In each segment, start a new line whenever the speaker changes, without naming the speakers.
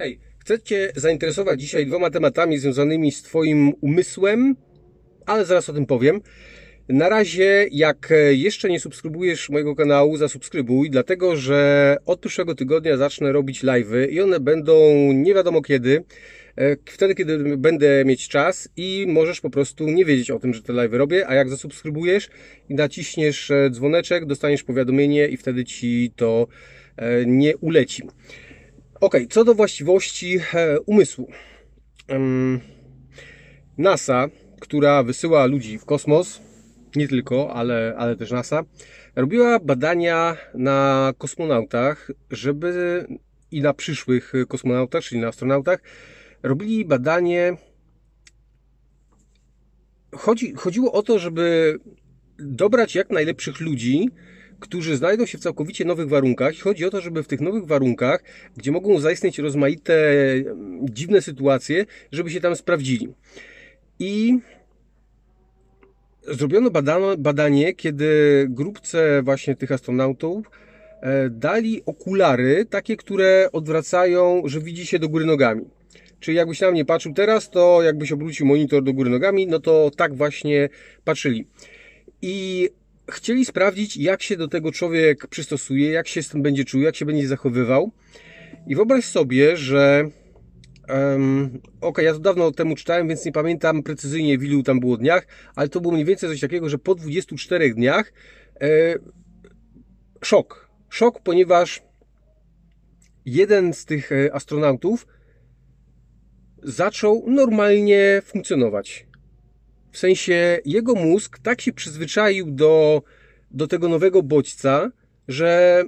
Hej, chcę Cię zainteresować dzisiaj dwoma tematami związanymi z Twoim umysłem, ale zaraz o tym powiem. Na razie, jak e, jeszcze nie subskrybujesz mojego kanału, zasubskrybuj, dlatego że od pierwszego tygodnia zacznę robić live'y i one będą nie wiadomo kiedy, e, wtedy kiedy będę mieć czas i możesz po prostu nie wiedzieć o tym, że te live'y robię, a jak zasubskrybujesz i naciśniesz e, dzwoneczek, dostaniesz powiadomienie i wtedy Ci to nie uleci. Ok, co do właściwości e, umysłu. NASA, która wysyła ludzi w kosmos, nie tylko, ale, ale też NASA, robiła badania na kosmonautach, żeby i na przyszłych kosmonautach, czyli na astronautach, robili badanie. Chodzi, chodziło o to, żeby dobrać jak najlepszych ludzi, którzy znajdą się w całkowicie nowych warunkach. Chodzi o to, żeby w tych nowych warunkach, gdzie mogą zaistnieć rozmaite mm, dziwne sytuacje, żeby się tam sprawdzili. I zrobiono badano, badanie, kiedy grupce właśnie tych astronautów e, dali okulary, takie, które odwracają, że widzi się do góry nogami. Czyli jakbyś na mnie patrzył teraz, to jakbyś obrócił monitor do góry nogami, no to tak właśnie patrzyli. I chcieli sprawdzić, jak się do tego człowiek przystosuje, jak się z tym będzie czuł, jak się będzie zachowywał. I wyobraź sobie, że. Um, ok, ja to dawno temu czytałem, więc nie pamiętam precyzyjnie w ilu tam było dniach, ale to było mniej więcej coś takiego, że po 24 dniach e, szok. Szok, ponieważ jeden z tych e, astronautów zaczął normalnie funkcjonować. W sensie jego mózg tak się przyzwyczaił do, do tego nowego bodźca, że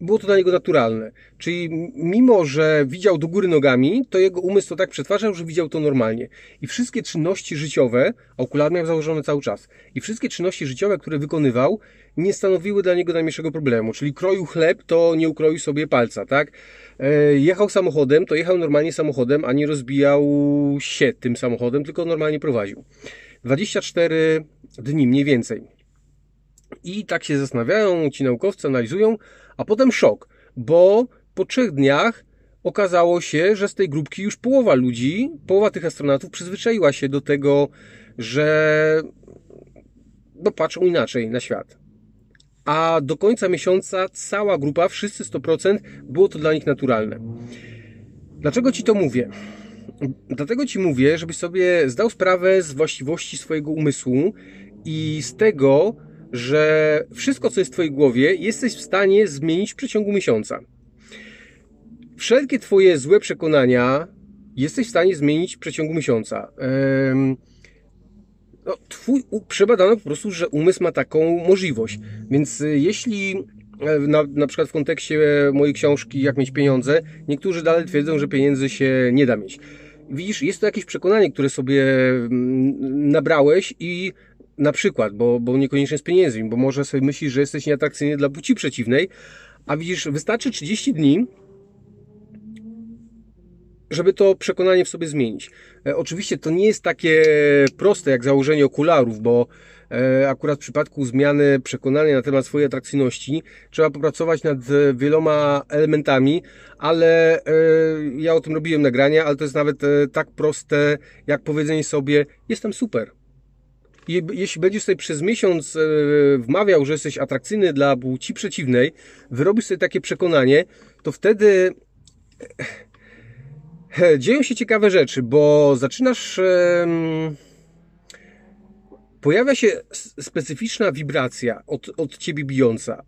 było to dla niego naturalne. Czyli mimo, że widział do góry nogami, to jego umysł to tak przetwarzał, że widział to normalnie. I wszystkie czynności życiowe, a okulary miał założone cały czas, i wszystkie czynności życiowe, które wykonywał, nie stanowiły dla niego najmniejszego problemu. Czyli kroił chleb, to nie ukroił sobie palca, tak? E, jechał samochodem, to jechał normalnie samochodem, a nie rozbijał się tym samochodem, tylko normalnie prowadził. 24 dni mniej więcej i tak się zastanawiają, ci naukowcy analizują, a potem szok, bo po trzech dniach okazało się, że z tej grupki już połowa ludzi, połowa tych astronautów przyzwyczaiła się do tego, że no, patrzą inaczej na świat. A do końca miesiąca cała grupa, wszyscy 100%, było to dla nich naturalne. Dlaczego ci to mówię? Dlatego ci mówię, żebyś sobie zdał sprawę z właściwości swojego umysłu i z tego, że wszystko, co jest w Twojej głowie, jesteś w stanie zmienić w przeciągu miesiąca. Wszelkie Twoje złe przekonania jesteś w stanie zmienić w przeciągu miesiąca. no, twój, przebadano po prostu, że umysł ma taką możliwość. Więc y, jeśli e, na, na przykład w kontekście mojej książki Jak mieć pieniądze, niektórzy dalej twierdzą, że pieniędzy się nie da mieć widzisz, jest to jakieś przekonanie, które sobie mm, nabrałeś i na przykład, bo, bo niekoniecznie z pieniędzmi, bo może sobie myślisz, że jesteś nieatrakcyjny dla płci przeciwnej, a widzisz, wystarczy 30 dni, żeby to przekonanie w sobie zmienić. E, oczywiście to nie jest takie proste jak założenie okularów, bo e, akurat w przypadku zmiany przekonania na temat swojej atrakcyjności trzeba popracować nad wieloma elementami, ale e, ja o tym robiłem nagrania, ale to jest nawet e, tak proste jak powiedzenie sobie: Jestem super je, jeśli będziesz sobie przez miesiąc e, wmawiał, że jesteś atrakcyjny dla płci przeciwnej, wyrobisz sobie takie przekonanie, to wtedy e, e, dzieją się ciekawe rzeczy, bo zaczynasz. E, pojawia się specyficzna wibracja od, od ciebie bijąca,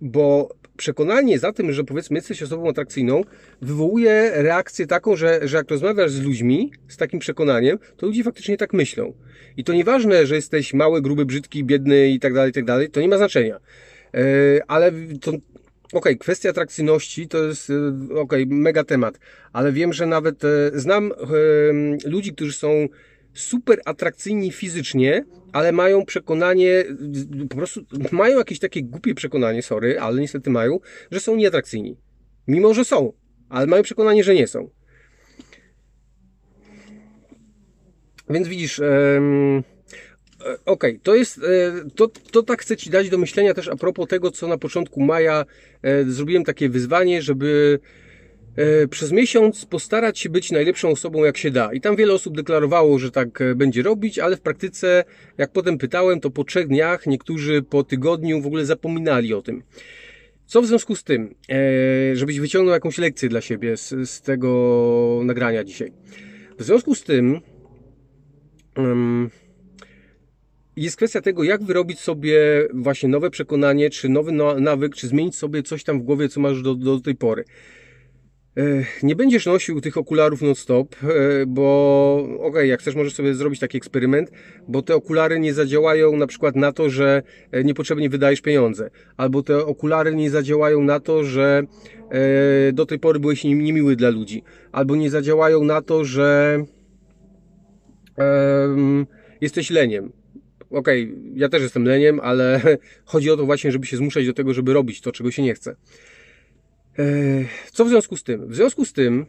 bo przekonanie za tym, że powiedzmy jesteś osobą atrakcyjną, wywołuje reakcję taką, że, że jak rozmawiasz z ludźmi z takim przekonaniem, to ludzie faktycznie tak myślą. I to nieważne, że jesteś mały, gruby, brzydki, biedny i tak dalej, i tak dalej, to nie ma znaczenia. Yy, ale to, okej, okay, kwestia atrakcyjności to jest, e, okej, okay, mega temat, ale wiem, że nawet e, znam ludzi, którzy są super atrakcyjni fizycznie, ale mają przekonanie, po prostu mają jakieś takie głupie przekonanie, sorry, ale niestety mają, że są nieatrakcyjni. Mimo, że są, ale mają przekonanie, że nie są. Więc widzisz, um, okej, okay, to jest, e, to, to tak chcę Ci dać do myślenia też a propos tego, co na początku maja e, zrobiłem takie wyzwanie, żeby E, przez miesiąc postarać się być najlepszą osobą jak się da. I tam wiele osób deklarowało, że tak e, będzie robić, ale w praktyce, jak potem pytałem, to po trzech dniach, niektórzy po tygodniu w ogóle zapominali o tym. Co w związku z tym, e, żebyś wyciągnął jakąś lekcję dla siebie z, z tego nagrania dzisiaj? W związku z tym jest kwestia tego, jak wyrobić sobie właśnie nowe przekonanie, czy nowy nawyk, czy zmienić sobie coś tam w głowie, co masz do, do tej pory. Nie będziesz nosił tych okularów non-stop, e, bo okej, okay, jak chcesz, możesz sobie zrobić taki eksperyment, bo te okulary nie zadziałają na przykład na to, że e, niepotrzebnie wydajesz pieniądze, albo te okulary nie zadziałają na to, że e, do tej pory byłeś niemiły dla ludzi, albo nie zadziałają na to, że jesteś leniem. Okej, okay, ja też jestem leniem, ale chodzi o to właśnie, żeby się zmuszać do tego, żeby robić to, czego się nie chce. E, co w związku z tym? W związku z tym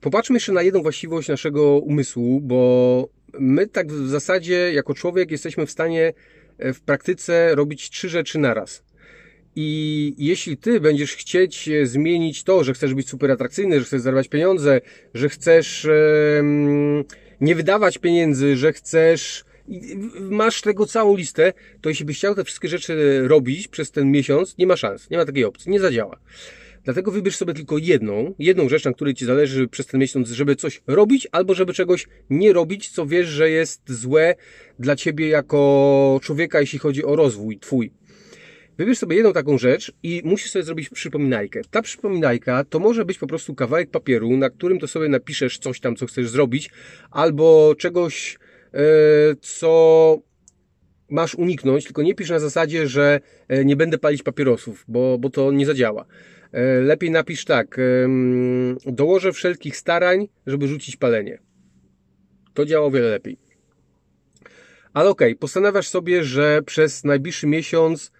popatrzmy jeszcze na jedną właściwość naszego umysłu, bo my tak w zasadzie jako człowiek jesteśmy w stanie e, w praktyce robić trzy rzeczy naraz. I jeśli ty będziesz chcieć e, zmienić to, że chcesz być super atrakcyjny, że chcesz zarabiać pieniądze, że chcesz nie wydawać pieniędzy, że chcesz masz tego całą listę, to jeśli byś chciał te wszystkie rzeczy robić przez ten miesiąc, nie ma szans, nie ma takiej opcji, nie zadziała. Dlatego wybierz sobie tylko jedną, jedną rzecz, na której ci zależy przez ten miesiąc, żeby coś robić, albo żeby czegoś nie robić, co wiesz, że jest złe dla ciebie jako człowieka, jeśli chodzi o rozwój twój. Wybierz sobie jedną taką rzecz i musisz sobie zrobić przypominajkę. Ta przypominajka to może być po prostu kawałek papieru, na którym to sobie napiszesz coś tam, co chcesz zrobić, albo czegoś, E, co masz uniknąć, tylko nie pisz na zasadzie, że e, nie będę palić papierosów, bo, bo to nie zadziała. E, lepiej napisz tak, dołożę wszelkich starań, żeby rzucić palenie. To działa o wiele lepiej. Ale okej, okay, postanawiasz sobie, że przez najbliższy miesiąc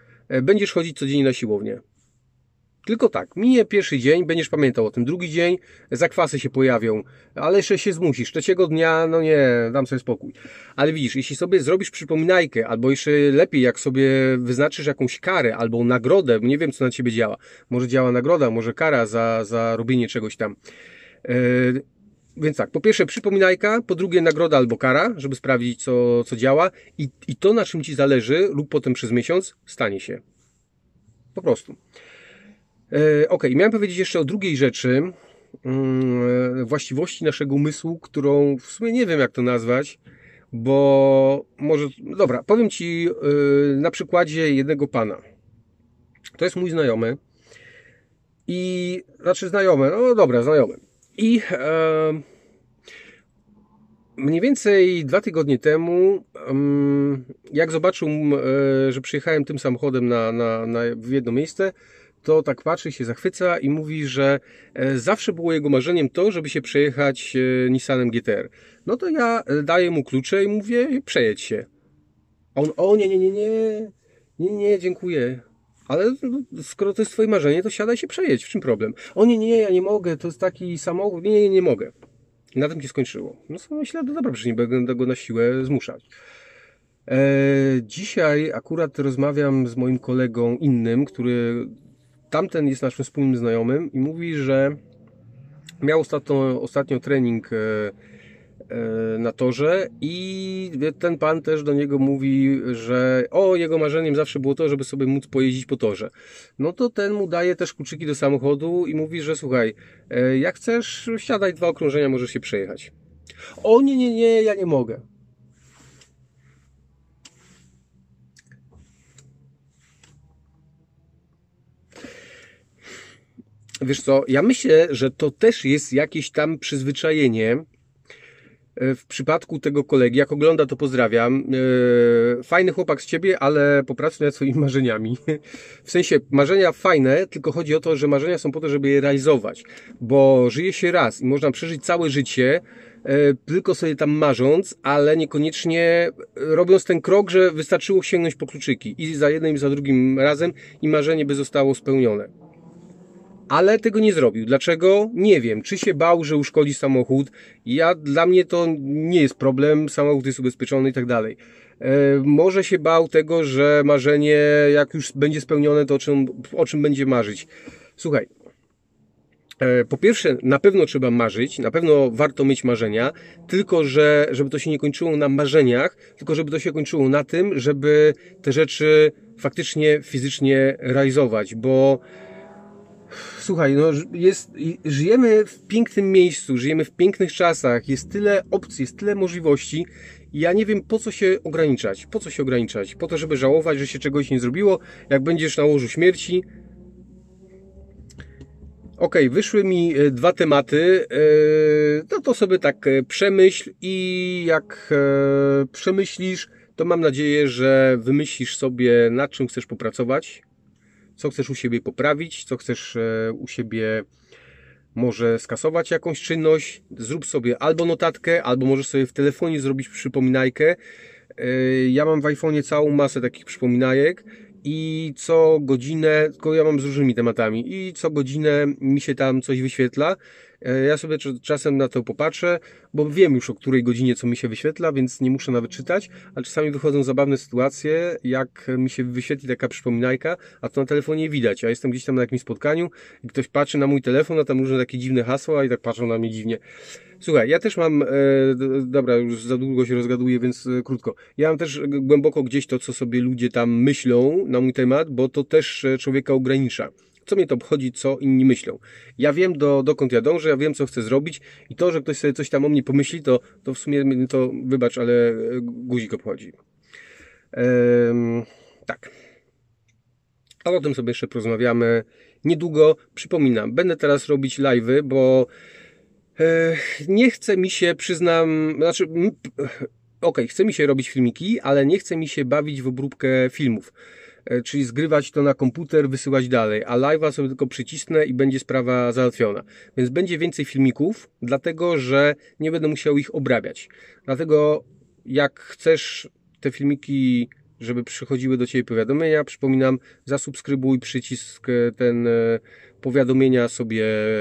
będziesz chodzić codziennie na siłownię. Tylko tak, minie pierwszy dzień, będziesz pamiętał o tym. Drugi dzień zakwasy się pojawią, ale jeszcze się zmusisz. Trzeciego dnia, no nie, dam sobie spokój. Ale widzisz, jeśli sobie zrobisz przypominajkę, albo jeszcze lepiej, jak sobie wyznaczysz jakąś karę albo nagrodę, nie wiem co na ciebie działa. Może działa nagroda, może kara za, za robienie czegoś tam. Yy, więc tak, po pierwsze przypominajka, po drugie nagroda albo kara, żeby sprawdzić co, co działa i, i to na czym ci zależy lub potem przez miesiąc stanie się. Po prostu. E, okej, okay, miałem powiedzieć jeszcze o drugiej rzeczy, mm, e, właściwości naszego umysłu, którą w sumie nie wiem jak to nazwać, bo może, dobra, powiem Ci e, na przykładzie jednego pana. To jest mój znajomy i, znaczy znajomy, no dobra, znajomy. I e, mniej więcej dwa tygodnie temu, mm, jak zobaczył, że przyjechałem tym samochodem na, na, na w jedno miejsce, to tak patrzy, się zachwyca i mówi, że e, zawsze było jego marzeniem to, żeby się przejechać e, Nissanem GTR. No to ja e, daję mu klucze i mówię, przejedź się. A on, o nie, nie, nie, nie, nie, nie, dziękuję. Ale skoro to jest twoje marzenie, to siadaj się przejedź, w czym problem? O nie, nie, ja nie mogę, to jest taki samochód, nie, nie, nie mogę. I na tym się skończyło. No sobie myślę, no dobra, przecież nie będę go na siłę zmuszać. Dzisiaj akurat rozmawiam z moim kolegą innym, który tamten jest naszym wspólnym znajomym i mówi, że miał ostatnio, ostatnio trening e, e, na torze i ten pan też do niego mówi, że o, jego marzeniem zawsze było to, żeby sobie móc pojeździć po torze. No to ten mu daje też kluczyki do samochodu i mówi, że słuchaj, e, jak chcesz, siadaj dwa okrążenia, możesz się przejechać. O nie, nie, nie, ja nie mogę. Wiesz co, ja myślę, że to też jest jakieś tam przyzwyczajenie. E, w przypadku tego kolegi, jak ogląda, to pozdrawiam. E, fajny chłopak z ciebie, ale popracuj nad swoimi marzeniami. W sensie, marzenia fajne, tylko chodzi o to, że marzenia są po to, żeby je realizować, bo żyje się raz i można przeżyć całe życie, e, tylko sobie tam marząc, ale niekoniecznie robiąc ten krok, że wystarczyło sięgnąć po kluczyki i za jednym, i za drugim razem i marzenie by zostało spełnione ale tego nie zrobił. Dlaczego? Nie wiem. Czy się bał, że uszkodzi samochód? Ja, dla mnie to nie jest problem, samochód jest ubezpieczony i tak dalej. E, może się bał tego, że marzenie, jak już będzie spełnione, to o czym, o czym będzie marzyć. Słuchaj, e, po pierwsze, na pewno trzeba marzyć, na pewno warto mieć marzenia, tylko że, żeby to się nie kończyło na marzeniach, tylko żeby to się kończyło na tym, żeby te rzeczy faktycznie, fizycznie realizować, bo słuchaj, no jest, żyjemy w pięknym miejscu, żyjemy w pięknych czasach, jest tyle opcji, jest tyle możliwości. Ja nie wiem, po co się ograniczać. Po co się ograniczać? Po to, żeby żałować, że się czegoś nie zrobiło, jak będziesz na łożu śmierci. Ok, wyszły mi e, dwa tematy. No to sobie tak e, przemyśl i jak przemyślisz, to mam nadzieję, że wymyślisz sobie, nad czym chcesz popracować, co chcesz u siebie poprawić, co chcesz e, u siebie może skasować jakąś czynność, zrób sobie albo notatkę, albo możesz sobie w telefonie zrobić przypominajkę. E, ja mam w iPhone'ie całą masę takich przypominajek i co godzinę, tylko ja mam z różnymi tematami, i co godzinę mi się tam coś wyświetla E, ja sobie czasem na to popatrzę, bo wiem już o której godzinie co mi się wyświetla, więc nie muszę nawet czytać, ale czasami wychodzą zabawne sytuacje, jak mi się wyświetli taka przypominajka, a to na telefonie widać. Ja jestem gdzieś tam na jakimś spotkaniu i ktoś patrzy na mój telefon, a tam różne takie dziwne hasła i tak patrzą na mnie dziwnie. Słuchaj, ja też mam, e, dobra, już za długo się rozgaduję, więc e, krótko. Ja mam też głęboko gdzieś to, co sobie ludzie tam myślą na mój temat, bo to też e, człowieka ogranicza. Co mnie to obchodzi, co inni myślą? Ja wiem, do, dokąd ja dążę, ja wiem, co chcę zrobić i to, że ktoś sobie coś tam o mnie pomyśli, to, to w sumie mnie to, wybacz, ale e, guzik obchodzi. Ehm, tak. A o tym sobie jeszcze porozmawiamy niedługo. Przypominam, będę teraz robić live'y, bo e, nie chce mi się, przyznam, znaczy... Okej, okay, chce mi się robić filmiki, ale nie chce mi się bawić w obróbkę filmów E, czyli zgrywać to na komputer, wysyłać dalej, a live'a sobie tylko przycisnę i będzie sprawa załatwiona. Więc będzie więcej filmików, dlatego że nie będę musiał ich obrabiać. Dlatego jak chcesz te filmiki żeby przychodziły do Ciebie powiadomienia. Przypominam, zasubskrybuj przycisk e, ten e, powiadomienia sobie e,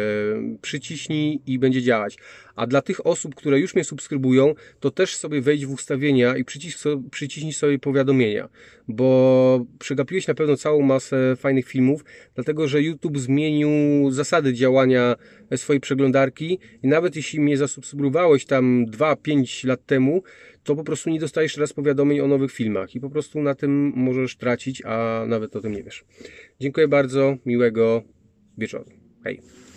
przyciśnij i będzie działać. A dla tych osób, które już mnie subskrybują, to też sobie wejdź w ustawienia i przycisk, przyciśnij sobie powiadomienia, bo przegapiłeś na pewno całą masę fajnych filmów, dlatego że YouTube zmienił zasady działania swojej przeglądarki i nawet jeśli mnie zasubskrybowałeś tam 2-5 lat temu, to po prostu nie dostajesz raz powiadomień o nowych filmach i po prostu na tym możesz tracić, a nawet o tym nie wiesz. Dziękuję bardzo, miłego wieczoru. Hej.